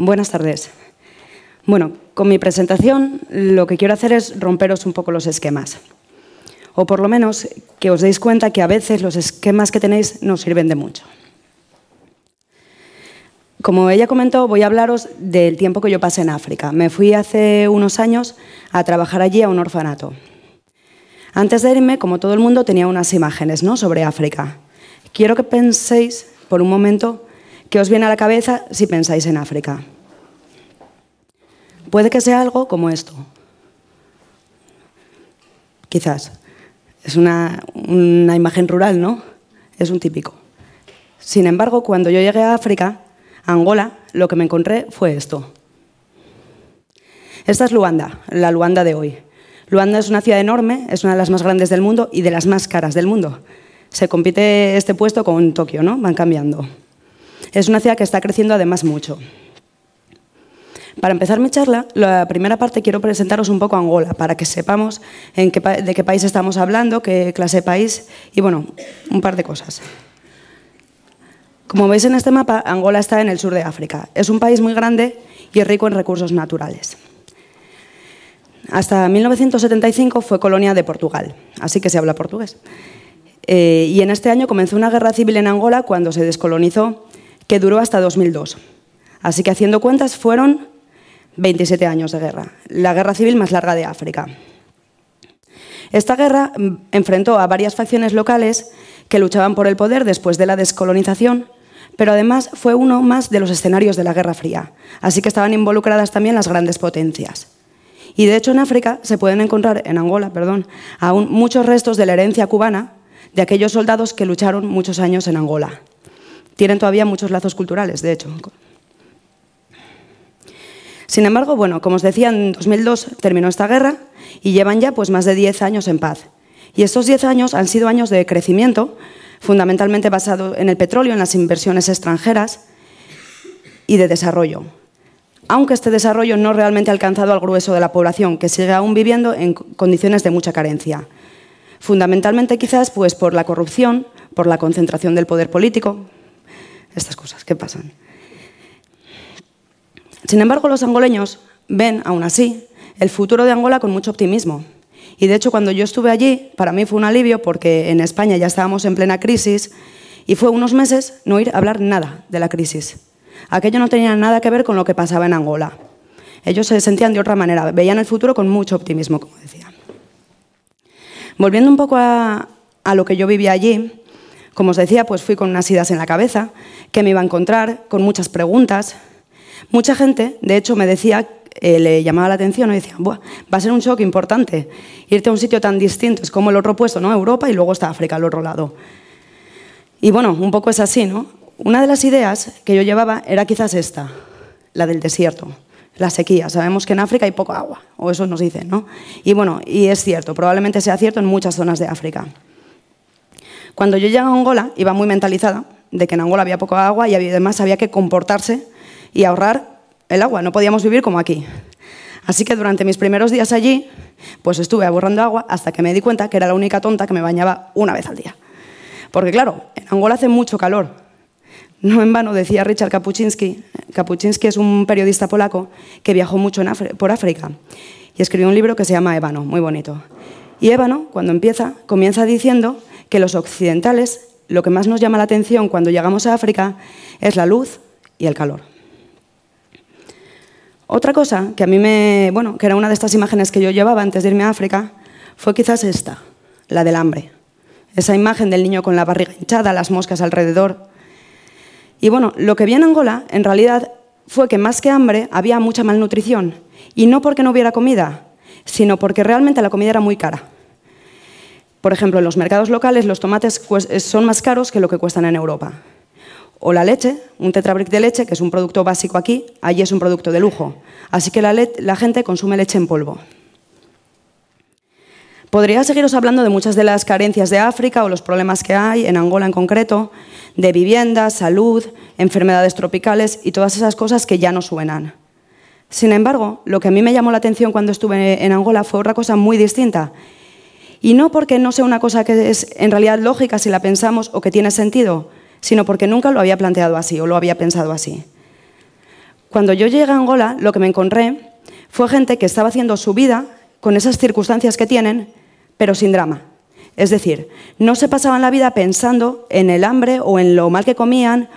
Buenas tardes. Bueno, con mi presentación lo que quiero hacer es romperos un poco los esquemas. O por lo menos que os deis cuenta que a veces los esquemas que tenéis no sirven de mucho. Como ella comentó, voy a hablaros del tiempo que yo pasé en África. Me fui hace unos años a trabajar allí a un orfanato. Antes de irme, como todo el mundo, tenía unas imágenes ¿no? sobre África. Quiero que penséis por un momento ¿Qué os viene a la cabeza si pensáis en África. Puede que sea algo como esto. Quizás. Es una, una imagen rural, ¿no? Es un típico. Sin embargo, cuando yo llegué a África, a Angola, lo que me encontré fue esto. Esta es Luanda, la Luanda de hoy. Luanda es una ciudad enorme, es una de las más grandes del mundo y de las más caras del mundo. Se compite este puesto con Tokio, ¿no? Van cambiando. Es una ciudad que está creciendo además mucho. Para empezar mi charla, la primera parte quiero presentaros un poco Angola, para que sepamos de qué país estamos hablando, qué clase de país y, bueno, un par de cosas. Como veis en este mapa, Angola está en el sur de África. Es un país muy grande y rico en recursos naturales. Hasta 1975 fue colonia de Portugal, así que se habla portugués. Eh, y en este año comenzó una guerra civil en Angola cuando se descolonizó que duró hasta 2002. Así que haciendo cuentas fueron 27 años de guerra, la guerra civil más larga de África. Esta guerra mm, enfrentó a varias facciones locales que luchaban por el poder después de la descolonización, pero además fue uno más de los escenarios de la Guerra Fría, así que estaban involucradas también las grandes potencias. Y de hecho en África se pueden encontrar, en Angola, perdón, aún muchos restos de la herencia cubana de aquellos soldados que lucharon muchos años en Angola tienen todavía muchos lazos culturales, de hecho. Sin embargo, bueno, como os decía, en 2002 terminó esta guerra y llevan ya pues, más de 10 años en paz. Y estos 10 años han sido años de crecimiento, fundamentalmente basado en el petróleo, en las inversiones extranjeras y de desarrollo. Aunque este desarrollo no realmente ha alcanzado al grueso de la población, que sigue aún viviendo en condiciones de mucha carencia. Fundamentalmente quizás pues, por la corrupción, por la concentración del poder político, estas cosas que pasan. Sin embargo, los angoleños ven, aún así, el futuro de Angola con mucho optimismo. Y de hecho, cuando yo estuve allí, para mí fue un alivio porque en España ya estábamos en plena crisis y fue unos meses no ir a hablar nada de la crisis. Aquello no tenía nada que ver con lo que pasaba en Angola. Ellos se sentían de otra manera, veían el futuro con mucho optimismo, como decía. Volviendo un poco a, a lo que yo vivía allí, como os decía, pues fui con unas ideas en la cabeza, que me iba a encontrar, con muchas preguntas. Mucha gente, de hecho, me decía, eh, le llamaba la atención, me decía, va a ser un shock importante, irte a un sitio tan distinto, es como el otro puesto, ¿no? Europa y luego está África al otro lado. Y bueno, un poco es así, ¿no? Una de las ideas que yo llevaba era quizás esta, la del desierto la sequía. Sabemos que en África hay poco agua, o eso nos dicen, ¿no? Y bueno, y es cierto, probablemente sea cierto en muchas zonas de África. Cuando yo llegué a Angola, iba muy mentalizada de que en Angola había poco agua y además había que comportarse y ahorrar el agua. No podíamos vivir como aquí. Así que durante mis primeros días allí, pues estuve ahorrando agua hasta que me di cuenta que era la única tonta que me bañaba una vez al día. Porque claro, en Angola hace mucho calor. No en vano decía Richard Kapuczynski, Kapuczynski es un periodista polaco que viajó mucho por África y escribió un libro que se llama Ébano, muy bonito. Y Ébano, cuando empieza, comienza diciendo que los occidentales lo que más nos llama la atención cuando llegamos a África es la luz y el calor. Otra cosa que a mí me, bueno, que era una de estas imágenes que yo llevaba antes de irme a África, fue quizás esta, la del hambre. Esa imagen del niño con la barriga hinchada, las moscas alrededor. Y bueno, lo que vi en Angola, en realidad, fue que más que hambre había mucha malnutrición. Y no porque no hubiera comida, sino porque realmente la comida era muy cara. Por ejemplo, en los mercados locales los tomates eh, son más caros que lo que cuestan en Europa. O la leche, un tetrabric de leche, que es un producto básico aquí, allí es un producto de lujo. Así que la, gente consume leche en polvo. Podría seguiros hablando de muchas de las carencias de África o los problemas que hay, en Angola en concreto, de vivienda, salud, enfermedades tropicales y todas esas cosas que ya no suenan. Sin embargo, lo que a mí me llamó la atención cuando estuve en Angola fue otra cosa muy distinta, y no porque no sea una cosa que es en realidad lógica si la pensamos o que tiene sentido, sino porque nunca lo había planteado así o lo había pensado así. Cuando yo llegué a Angola, lo que me encontré fue gente que estaba haciendo su vida con esas circunstancias que tienen, pero sin drama. Es decir, no se pasaban la vida pensando en el hambre o en lo mal que comían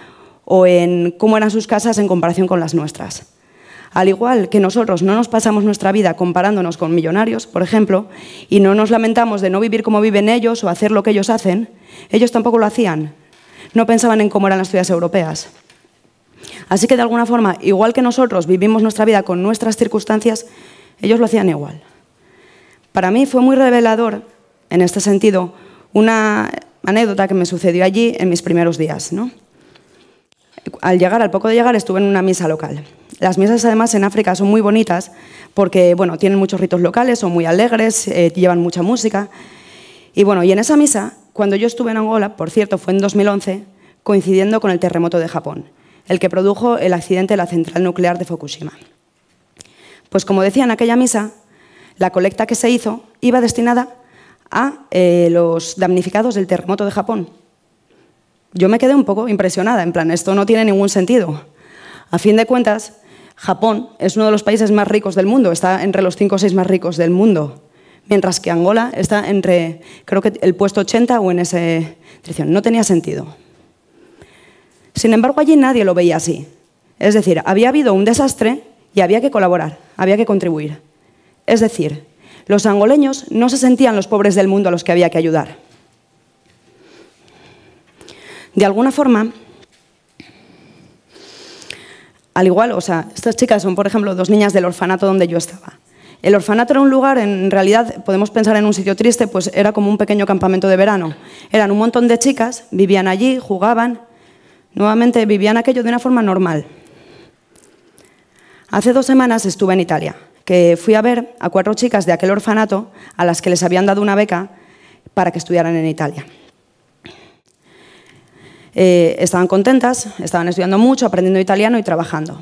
o en cómo eran sus casas en comparación con las nuestras. Al igual que nosotros no nos pasamos nuestra vida comparándonos con millonarios, por ejemplo, y no nos lamentamos de no vivir como viven ellos o hacer lo que ellos hacen, ellos tampoco lo hacían. No pensaban en cómo eran las ciudades europeas. Así que de alguna forma, igual que nosotros vivimos nuestra vida con nuestras circunstancias, ellos lo hacían igual. Para mí fue muy revelador, en este sentido, una anécdota que me sucedió allí en mis primeros días. Al llegar, al poco de llegar, estuve en una misa local. Las misas además en África son muy bonitas porque bueno, tienen muchos ritos locales, son muy alegres, eh, llevan mucha música. Y bueno, y en esa misa, cuando yo estuve en Angola, por cierto, fue en 2011, coincidiendo con el terremoto de Japón, el que produjo el accidente de la central nuclear de Fukushima. Pues como decía en aquella misa, la colecta que se hizo iba destinada a eh, los damnificados del terremoto de Japón. Yo me quedé un poco impresionada, en plan, esto no tiene ningún sentido. A fin de cuentas, Japón es uno de los países más ricos del mundo, está entre los cinco o seis más ricos del mundo, mientras que Angola está entre, creo que el puesto 80 o en esa dirección. No tenía sentido. Sin embargo, allí nadie lo veía así. Es decir, había habido un desastre y había que colaborar, había que contribuir. Es decir, los angoleños no se sentían los pobres del mundo a los que había que ayudar. De alguna forma, al igual, o sea, estas chicas son, por ejemplo, dos niñas del orfanato donde yo estaba. El orfanato era un lugar, en realidad podemos pensar en un sitio triste, pues era como un pequeño campamento de verano. Eran un montón de chicas, vivían allí, jugaban, nuevamente vivían aquello de una forma normal. Hace dos semanas estuve en Italia, que fui a ver a cuatro chicas de aquel orfanato a las que les habían dado una beca para que estudiaran en Italia. Eh, estaban contentas, estaban estudiando mucho, aprendiendo italiano y trabajando.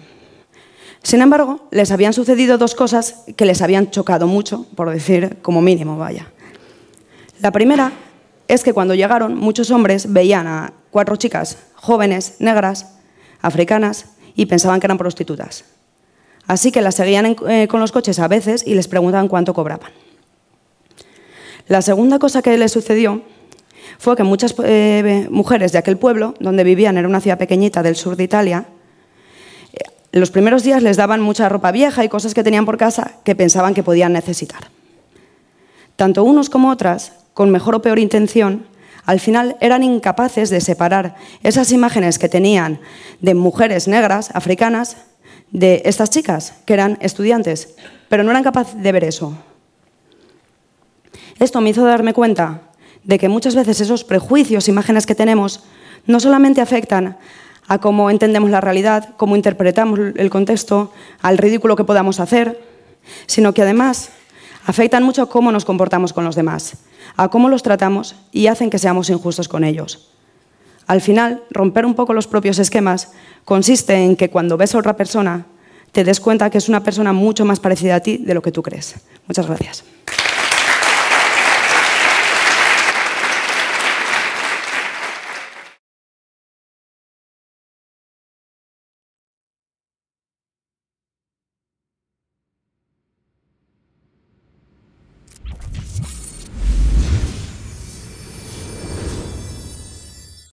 Sin embargo, les habían sucedido dos cosas que les habían chocado mucho, por decir como mínimo, vaya. La primera es que cuando llegaron, muchos hombres veían a cuatro chicas jóvenes, negras, africanas, y pensaban que eran prostitutas. Así que las seguían eh, con los coches a veces y les preguntaban cuánto cobraban. La segunda cosa que les sucedió fue que muchas eh, mujeres de aquel pueblo, donde vivían, era una ciudad pequeñita del sur de Italia, eh, los primeros días les daban mucha ropa vieja y cosas que tenían por casa que pensaban que podían necesitar. Tanto unos como otras, con mejor o peor intención, al final eran incapaces de separar esas imágenes que tenían de mujeres negras, africanas, de estas chicas, que eran estudiantes, pero no eran capaces de ver eso. Esto me hizo darme cuenta de que muchas veces esos prejuicios, imágenes que tenemos, no solamente afectan a cómo entendemos la realidad, cómo interpretamos el contexto, al ridículo que podamos hacer, sino que además afectan mucho a cómo nos comportamos con los demás, a cómo los tratamos y hacen que seamos injustos con ellos. Al final, romper un poco los propios esquemas consiste en que cuando ves a otra persona, te des cuenta que es una persona mucho más parecida a ti de lo que tú crees. Muchas gracias.